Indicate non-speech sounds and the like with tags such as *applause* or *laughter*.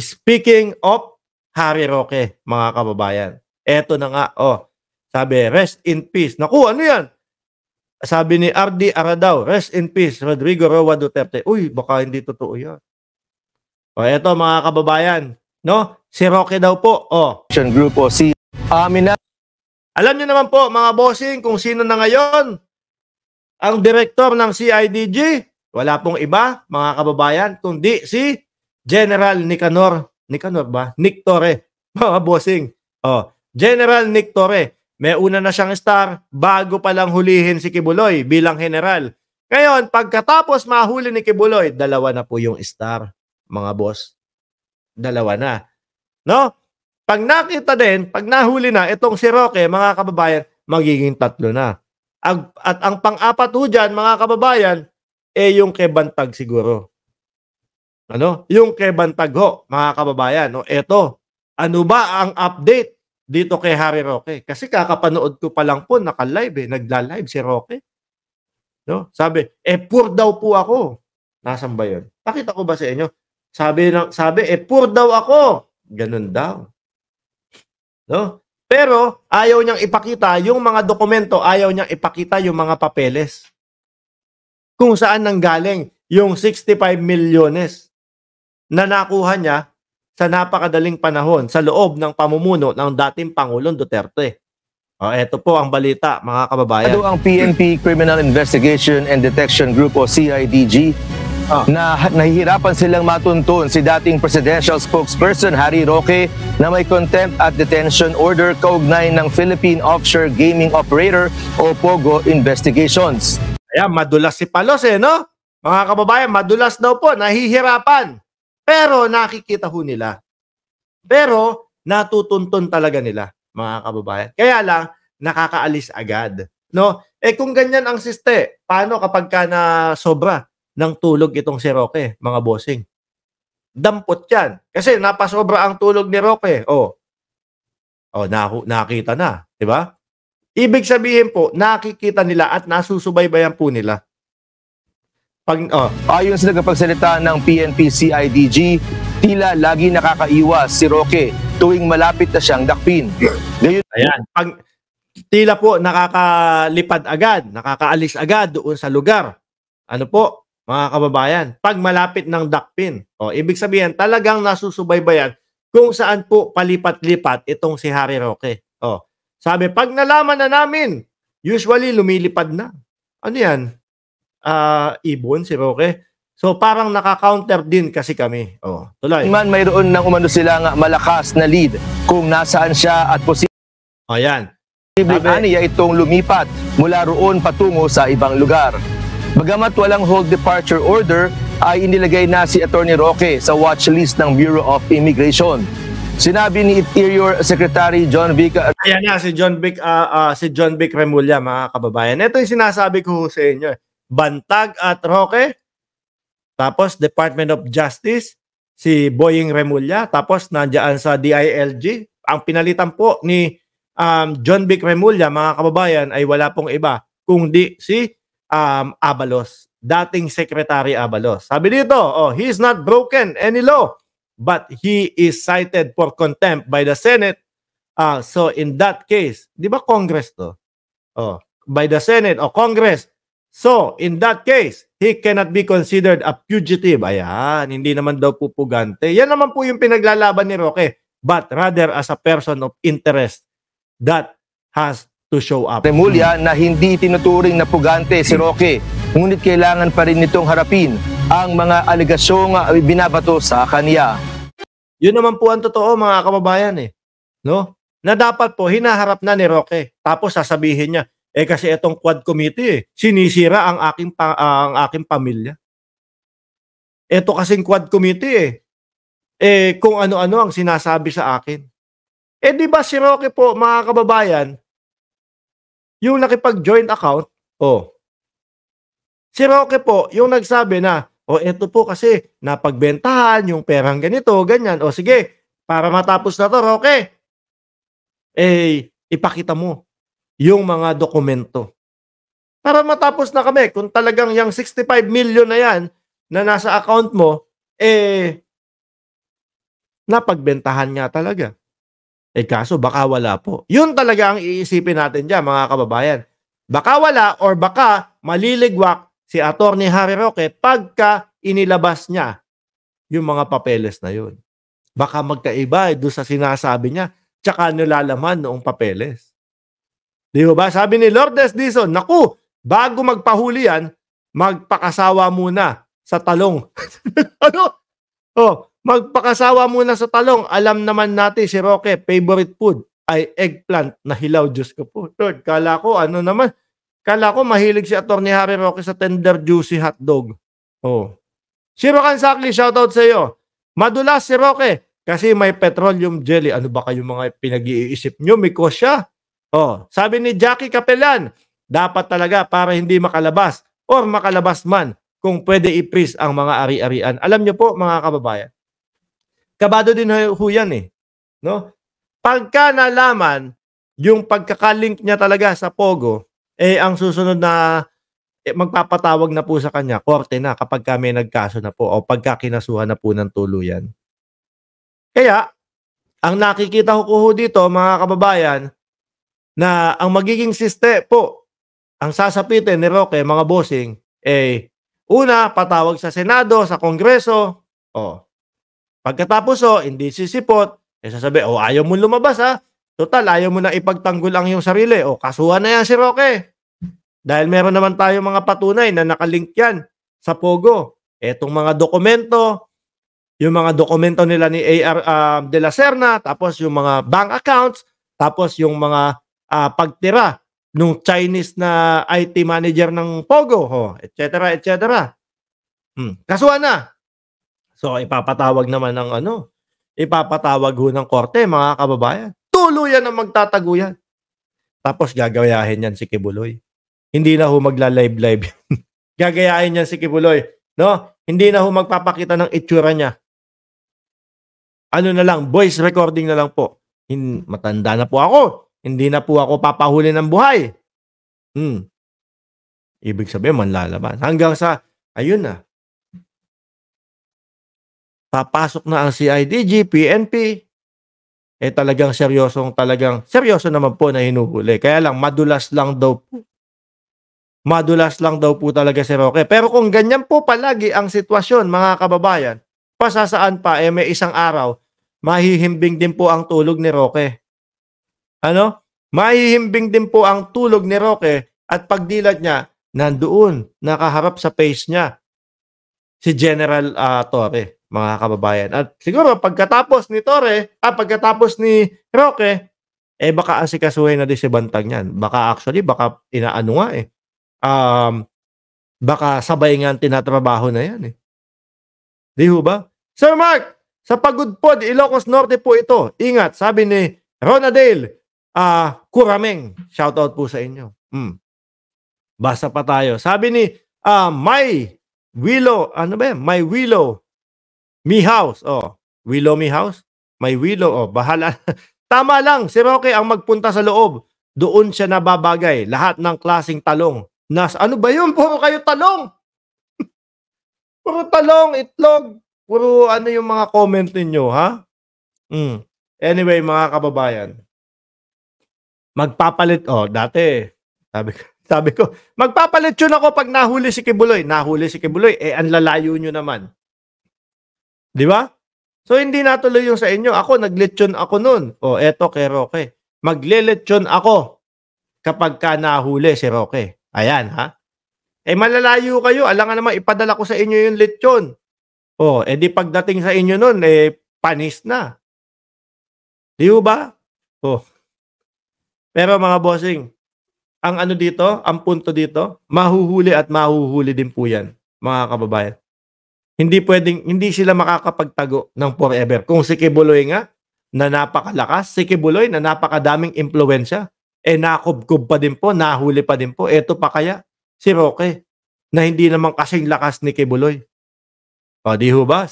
Speaking of Harry Roque, mga kababayan. Eto na nga, oh. Sabi, rest in peace. Naku, ano yan? Sabi ni RD Aradaw, rest in peace, Rodrigo Roa Duterte. Uy, baka hindi totoo yan. O, oh, eto mga kababayan, no? Si Roque daw po, oh. Grupo oh, si Amina. Alam niyo naman po, mga bossing, kung sino na ngayon ang direktor ng CIDG, wala pong iba, mga kababayan, kundi si General Nicanor, Nicanor ba? Nick Torre, *laughs* mga bossing. Oh, General Nick Torre, may una na siyang star bago pa lang hulihin si Kibuloy bilang general. Ngayon, pagkatapos mahuli ni Kibuloy, dalawa na po yung star, mga boss. Dalawa na. No? Pag nakita din, pag nahuli na, itong si Roque, mga kababayan, magiging tatlo na. At, at ang pang-apat ho dyan, mga kababayan, eh yung kebantag siguro. Ano? Yung kay Bantagho, mga kababayan, no? Ito, ano ba ang update dito kay Harry Roque? Kasi kakapanood ko pa lang po, naka-live eh, nagla-live si Roque. No? Sabi, eh poor daw po ako. Nasaan ba yun? Pakita ko ba sa inyo? Sabi, ng, sabi eh poor daw ako. Ganun daw. No? Pero ayaw niyang ipakita yung mga dokumento, ayaw niyang ipakita yung mga papeles. Kung saan nanggaling yung 65 milyones na nakuha niya sa napakadaling panahon sa loob ng pamumuno ng dating Pangulong Duterte. O, eto po ang balita, mga kababayan. Ito ano ang PNP Criminal Investigation and Detection Group o CIDG ah. na nahihirapan silang matuntun si dating presidential spokesperson Harry Roque na may contempt at detention order kaugnay ng Philippine Offshore Gaming Operator o POGO investigations. Ayan, madulas si Palos eh, no? Mga kababayan, madulas daw po, nahihirapan pero nakikita ho nila. Pero natutuntun talaga nila, mga kababayan. Kaya lang, nakakaalis agad. No? Eh kung ganyan ang siste, paano kapag ka na sobra ng tulog itong si Roque, mga bossing? Dampot yan. Kasi napasobra ang tulog ni Roque. Oh. Oh, naku- nakita na, 'di ba? Ibig sabihin po, nakikita nila at nasusubaybayan po nila pag, oh. Ayon sa nagpagsalita ng PNP CIDG, tila lagi nakakaiwas si Roque tuwing malapit na siyang dakpin. Ngayon, Ayan. Ang, tila po nakakalipad agad, nakakaalis agad doon sa lugar. Ano po, mga kababayan, pag malapit ng dakpin. O, oh, ibig sabihin, talagang nasusubaybayan kung saan po palipat-lipat itong si Harry Roque. O, oh, sabi, pag nalaman na namin, usually lumilipad na. Ano yan? uh, Ibon, si Roque. So parang naka-counter din kasi kami. Oh, tuloy. Man mayroon nang umano sila nga malakas na lead kung nasaan siya at posible. Ayan. Aniya itong lumipat mula roon patungo sa ibang lugar. Bagamat walang hold departure order, ay inilagay na si Attorney Roque sa watch list ng Bureau of Immigration. Sinabi ni Interior Secretary John Vic Ayan na si John Vic uh, uh, si John Vic Remulla mga kababayan. Ito 'yung sinasabi ko sa inyo. Eh Bantag at Roque. Tapos Department of Justice, si Boying Remulla. Tapos nandiyan sa DILG. Ang pinalitan po ni um, John Vic Remulla, mga kababayan, ay wala pong iba kundi si um, Abalos, dating Secretary Abalos. Sabi dito, oh, he is not broken any law, but he is cited for contempt by the Senate. Uh, so in that case, di ba Congress to? Oh, by the Senate o oh, Congress, So, in that case, he cannot be considered a fugitive. Ayan, hindi naman daw po pugante. Yan naman po yung pinaglalaban ni Roque, but rather as a person of interest that has to show up. Remulia na hindi tinuturing na pugante si Roque, ngunit kailangan pa rin nitong harapin ang mga aligasyong binabato sa kanya. Yun naman po ang totoo mga kababayan eh. No? Na dapat po hinaharap na ni Roque. Tapos sasabihin niya, eh kasi itong quad committee, eh, sinisira ang aking pa, uh, ang aking pamilya. Ito kasing quad committee eh. Eh kung ano-ano ang sinasabi sa akin. Eh di ba si Rocky po mga kababayan, yung nakipag-joint account, oh. Si Rocky po yung nagsabi na, o oh, eto po kasi napagbentahan yung perang ganito, ganyan. O oh, sige, para matapos na to, Roque, eh, ipakita mo yung mga dokumento. Para matapos na kami, kung talagang yung 65 million na yan na nasa account mo, eh, napagbentahan nga talaga. Eh kaso baka wala po. Yun talaga ang iisipin natin dyan mga kababayan. Baka wala or baka maliligwak si Attorney Harry Roque pagka inilabas niya yung mga papeles na yun. Baka magkaiba eh, doon sa sinasabi niya tsaka nilalaman noong papeles. Di ba? Sabi ni Lourdes Dison, naku, bago magpahuli yan, magpakasawa muna sa talong. *laughs* ano? Oh, magpakasawa muna sa talong. Alam naman natin si Roque, favorite food ay eggplant na hilaw. Diyos ko po. Lord, kala ko ano naman. Kala ko mahilig si Atty. Harry Roque sa tender juicy hotdog. Oh. Shiro Kansaki, shoutout sa iyo. Madulas si Roque kasi may petroleum jelly. Ano ba kayo mga pinag-iisip nyo? Mikos siya. Oh, sabi ni Jackie Capelan, dapat talaga para hindi makalabas or makalabas man kung pwede i-freeze ang mga ari-arian. Alam niyo po mga kababayan, kabado din ho yan eh. No? Pagka nalaman yung pagkakalink niya talaga sa Pogo, eh ang susunod na eh, magpapatawag na po sa kanya, korte na kapag kami nagkaso na po o pagka na po ng tuluyan. Kaya, ang nakikita ko dito mga kababayan, na ang magiging siste po, ang sasapitin ni Roque, mga bossing, eh, una, patawag sa Senado, sa Kongreso, oh, pagkatapos oh, hindi sisipot, eh sasabi, oh, ayaw mo lumabas ha, total, ayaw mo na ipagtanggol ang iyong sarili, oh, kasuhan na yan si Roque. Dahil meron naman tayo mga patunay na nakalink yan sa Pogo. Etong mga dokumento, yung mga dokumento nila ni AR uh, ah, De La Serna, tapos yung mga bank accounts, tapos yung mga uh, pagtira nung Chinese na IT manager ng Pogo, ho, et cetera, et cetera. Hmm. Kasuhan na. So, ipapatawag naman ng ano, ipapatawag ho ng korte, mga kababayan. Tuluyan ang magtataguyan. Tapos gagayahin yan si Kibuloy. Hindi na ho magla-live-live. *laughs* gagayahin yan si Kibuloy. No? Hindi na ho magpapakita ng itsura niya. Ano na lang, voice recording na lang po. In, matanda na po ako. Hindi na po ako papahuli ng buhay. Hmm. Ibig sabihin, manlalaban. Hanggang sa, ayun na. Papasok na ang CIDG, PNP. Eh talagang seryosong talagang, seryoso naman po na hinuhuli. Kaya lang, madulas lang daw po. Madulas lang daw po talaga si Roque. Pero kung ganyan po palagi ang sitwasyon, mga kababayan, pasasaan pa, eh may isang araw, mahihimbing din po ang tulog ni Roque ano? Mahihimbing din po ang tulog ni Roque at pagdilat niya nandoon, nakaharap sa face niya si General uh, Torre, mga kababayan. At siguro pagkatapos ni Torre, ah, pagkatapos ni Roque, eh baka asikasuhin na din si Bantag niyan. Baka actually, baka inaano nga eh. Um, baka sabay nga tinatrabaho na yan eh. Di ho ba? Sir Mark, sa pagod pod, Ilocos Norte po ito. Ingat, sabi ni Ronadale uh, Kurameng. Shout out po sa inyo. Mm. Basa pa tayo. Sabi ni uh, ah, My Willow, ano ba yan? My Willow Mi House. Oh, Willow Mi House? My Willow. Oh, bahala. *laughs* Tama lang, si Roque ang magpunta sa loob. Doon siya nababagay lahat ng klasing talong. Nas, ano ba yun? Puro kayo talong! *laughs* puro talong, itlog. Puro ano yung mga comment ninyo, ha? Mm. Anyway, mga kababayan, Magpapalit, oh, dati, sabi ko, *laughs* sabi ko, magpapalit yun ako pag nahuli si Kibuloy. Nahuli si Kibuloy, eh, ang lalayo nyo naman. Di ba? So, hindi natuloy yung sa inyo. Ako, naglechon ako nun. oh, eto kay Roque. Maglelechon ako kapag ka nahuli si Roque. Ayan, ha? Eh, malalayo kayo. Alam nga naman, ipadala ko sa inyo yung lechon. oh, edi eh, pagdating sa inyo nun, eh, panis na. Di ba? O, oh. Pero mga bossing, ang ano dito, ang punto dito, mahuhuli at mahuhuli din po yan, mga kababayan. Hindi pwedeng, hindi sila makakapagtago ng forever. Kung si Kibuloy nga, na napakalakas, si Kibuloy na napakadaming impluensya, eh nakubkub pa din po, nahuli pa din po. Eto pa kaya, si Roque, na hindi naman kasing lakas ni Kibuloy. O di ba?